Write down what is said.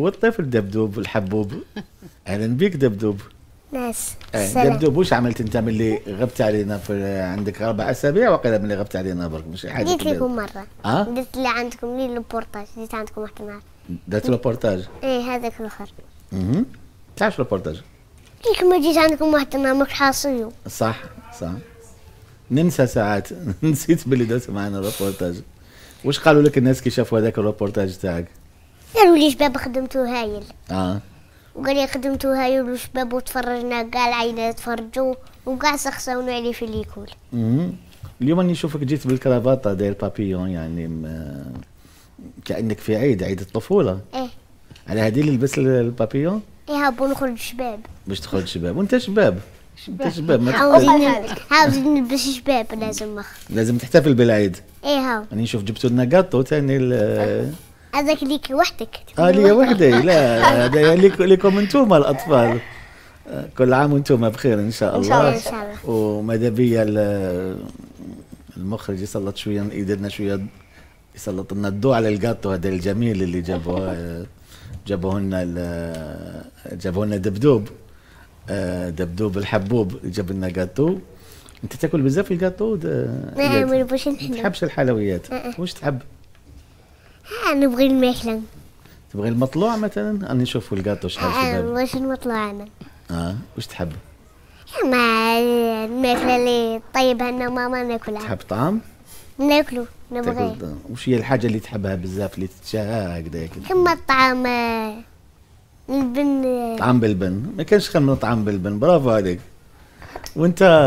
والطفل دبدوب الحبوب اهلا بيك دبدوب ناس إيه، دبدوب وش عملت انت من اللي غبت علينا في عندك اربع اسابيع وقيل من اللي غبت علينا برك مش حاجه جيت لكم مره أه؟ درت اللي عندكم لي البورتاج جيت عندكم واحد النهار درت البورتاج ايه هذاك الاخر اها تعرف البورتاج ليك ما جيت عندكم واحد النهار ماكش حاصيو صح صح ننسى ساعات نسيت باللي درت معنا لوبورتاج وش قالوا لك الناس كي شافوا هذاك الريبورتاج تاعك قالوا لي شباب خدمتو هايل اه وقال لي خدمتو هايل وشباب وتفرجنا كاع العائله تفرجوا وكاع سخساونو عليه في الليكول اليوم راني نشوفك جيت بالكرافاطه داير بابيون يعني م... كانك في عيد عيد الطفوله ايه على هذه اللي لبس البابيون ايه هابو نخرج شباب باش تخرج شباب وانت شباب انت شباب ما عاوز نلبس شباب لازم لازم تحتفل بالعيد ايه هاو راني نشوف جبتوا لنا كاطو ثاني أه. هذاك ليك وحدك اه لي وحدي لا هذا ليكم انتم الاطفال آه، كل عام وانتم بخير ان شاء الله ان شاء الله ان شاء الله وماذا بيا المخرج يسلط شويه يديرنا شويه يسلط لنا الضوء على الكاتو هذا الجميل اللي جابوه آه، جابوه لنا جابوه لنا دبدوب آه، دبدوب الحبوب جاب لنا كاتو انت تاكل بزاف نعم ما نحبش الحلويات واش تحب؟ نبغي الماكلة تبغي المطلوع مثلا انا نشوف القاطو شحال آه واش المطلوع انا اه واش تحب ما الماكلة اللي طيبها لنا ماما ناكلها تحب طعام ناكلو نبغي وش هي الحاجة اللي تحبها بزاف اللي تتشاهاها هكذا كما الطعام آه، البن طعام بالبن ما كانش من طعام بالبن برافو عليك وانت